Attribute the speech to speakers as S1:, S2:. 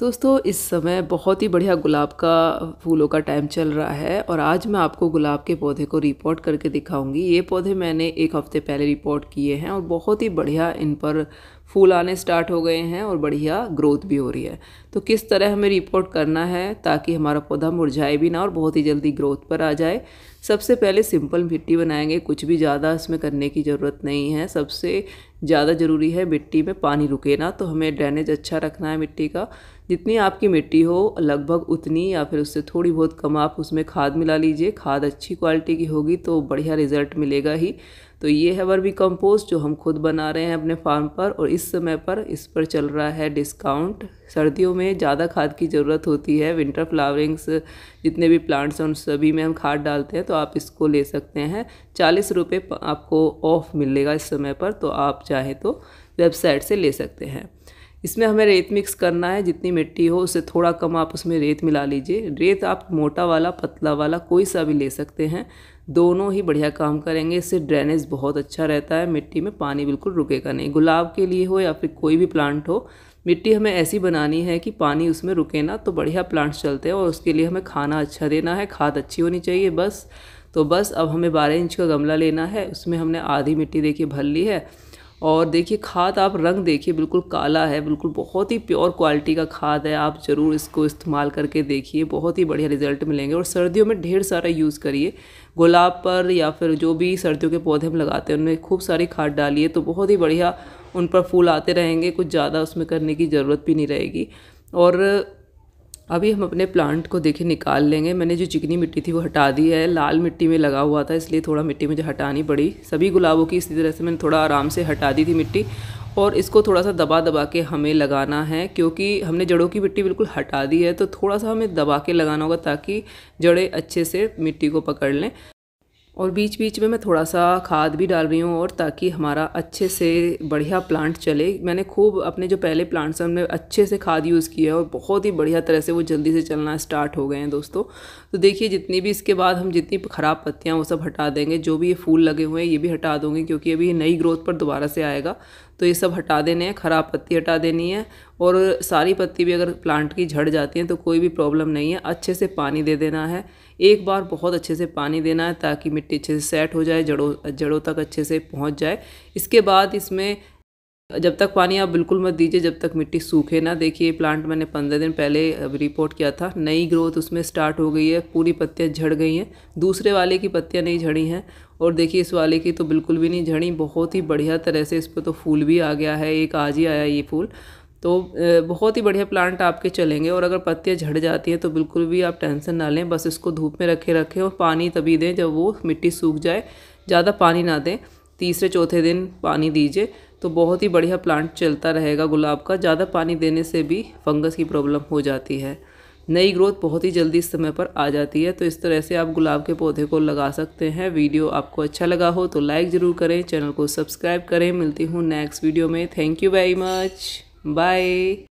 S1: दोस्तों इस समय बहुत ही बढ़िया गुलाब का फूलों का टाइम चल रहा है और आज मैं आपको गुलाब के पौधे को रिपोर्ट करके दिखाऊंगी ये पौधे मैंने एक हफ्ते पहले रिपोर्ट किए हैं और बहुत ही बढ़िया इन पर फूल आने स्टार्ट हो गए हैं और बढ़िया ग्रोथ भी हो रही है तो किस तरह हमें रिपोर्ट करना है ताकि हमारा पौधा मुरझाए भी ना और बहुत ही जल्दी ग्रोथ पर आ जाए सबसे पहले सिंपल मिट्टी बनाएंगे कुछ भी ज़्यादा इसमें करने की ज़रूरत नहीं है सबसे ज़्यादा ज़रूरी है मिट्टी में पानी रुके ना तो हमें ड्रेनेज अच्छा रखना है मिट्टी का जितनी आपकी मिट्टी हो लगभग उतनी या फिर उससे थोड़ी बहुत कम आप उसमें खाद मिला लीजिए खाद अच्छी क्वालिटी की होगी तो बढ़िया रिजल्ट मिलेगा ही तो ये है वर्मी कंपोस्ट जो हम खुद बना रहे हैं अपने फार्म पर और इस समय पर इस पर चल रहा है डिस्काउंट सर्दियों में ज़्यादा खाद की ज़रूरत होती है विंटर फ्लावरिंग्स जितने भी प्लांट्स हैं उन सभी में हम खाद डालते हैं तो आप इसको ले सकते हैं चालीस रुपये आपको ऑफ़ मिलेगा इस समय पर तो आप चाहें तो वेबसाइट से ले सकते हैं इसमें हमें रेत मिक्स करना है जितनी मिट्टी हो उससे थोड़ा कम आप उसमें रेत मिला लीजिए रेत आप मोटा वाला पतला वाला कोई सा भी ले सकते हैं दोनों ही बढ़िया काम करेंगे इससे ड्रेनेज बहुत अच्छा रहता है मिट्टी में पानी बिल्कुल रुकेगा नहीं गुलाब के लिए हो या फिर कोई भी प्लांट हो मिट्टी हमें ऐसी बनानी है कि पानी उसमें रुके ना तो बढ़िया प्लांट्स चलते हैं और उसके लिए हमें खाना अच्छा देना है खाद अच्छी होनी चाहिए बस तो बस अब हमें बारह इंच का गमला लेना है उसमें हमने आधी मिट्टी देखिए भर ली है और देखिए खाद आप रंग देखिए बिल्कुल काला है बिल्कुल बहुत ही प्योर क्वालिटी का खाद है आप ज़रूर इसको इस्तेमाल करके देखिए बहुत ही बढ़िया रिजल्ट मिलेंगे और सर्दियों में ढेर सारा यूज़ करिए गुलाब पर या फिर जो भी सर्दियों के पौधे हम लगाते हैं उनमें खूब सारी खाद डालिए तो बहुत ही बढ़िया उन पर फूल आते रहेंगे कुछ ज़्यादा उसमें करने की ज़रूरत भी नहीं रहेगी और अभी हम अपने प्लांट को देखे निकाल लेंगे मैंने जो चिकनी मिट्टी थी वो हटा दी है लाल मिट्टी में लगा हुआ था इसलिए थोड़ा मिट्टी मुझे हटानी पड़ी सभी गुलाबों की इसी तरह से मैंने थोड़ा आराम से हटा दी थी मिट्टी और इसको थोड़ा सा दबा दबा के हमें लगाना है क्योंकि हमने जड़ों की मिट्टी बिल्कुल हटा दी है तो थोड़ा सा हमें दबा के लगाना होगा ताकि जड़ें अच्छे से मिट्टी को पकड़ लें और बीच बीच में मैं थोड़ा सा खाद भी डाल रही हूँ और ताकि हमारा अच्छे से बढ़िया प्लांट चले मैंने खूब अपने जो पहले प्लांट्स हैं उनमें अच्छे से खाद यूज़ किया है और बहुत ही बढ़िया तरह से वो जल्दी से चलना स्टार्ट हो गए हैं दोस्तों तो देखिए जितनी भी इसके बाद हम जितनी ख़राब पत्तियाँ वो सब हटा देंगे जो भी ये फूल लगे हुए हैं ये भी हटा दूँगी क्योंकि अभी नई ग्रोथ पर दोबारा से आएगा तो ये सब हटा देने हैं ख़राब पत्ती हटा देनी है और सारी पत्ती भी अगर प्लांट की झड़ जाती है तो कोई भी प्रॉब्लम नहीं है अच्छे से पानी दे देना है एक बार बहुत अच्छे से पानी देना है ताकि मिट्टी अच्छे से सेट हो जाए जड़ों जड़ों तक अच्छे से पहुंच जाए इसके बाद इसमें जब तक पानी आप बिल्कुल मत दीजिए जब तक मिट्टी सूखे ना देखिए प्लांट मैंने पंद्रह दिन पहले रिपोर्ट किया था नई ग्रोथ उसमें स्टार्ट हो गई है पूरी पत्तियाँ झड़ गई हैं दूसरे वाले की पत्तियाँ नहीं झड़ी हैं और देखिए इस वाले की तो बिल्कुल भी नहीं झड़ी बहुत ही बढ़िया तरह से इस पर तो फूल भी आ गया है एक आज ही आया ये फूल तो बहुत ही बढ़िया प्लांट आपके चलेंगे और अगर पत्तियाँ झड़ जाती हैं तो बिल्कुल भी आप टेंशन ना लें बस इसको धूप में रखे रखें और पानी तभी दें जब वो मिट्टी सूख जाए ज़्यादा पानी ना दें तीसरे चौथे दिन पानी दीजिए तो बहुत ही बढ़िया प्लांट चलता रहेगा गुलाब का ज़्यादा पानी देने से भी फंगस की प्रॉब्लम हो जाती है नई ग्रोथ बहुत ही जल्दी इस समय पर आ जाती है तो इस तरह से आप गुलाब के पौधे को लगा सकते हैं वीडियो आपको अच्छा लगा हो तो लाइक ज़रूर करें चैनल को सब्सक्राइब करें मिलती हूँ नेक्स्ट वीडियो में thank you very much Bye.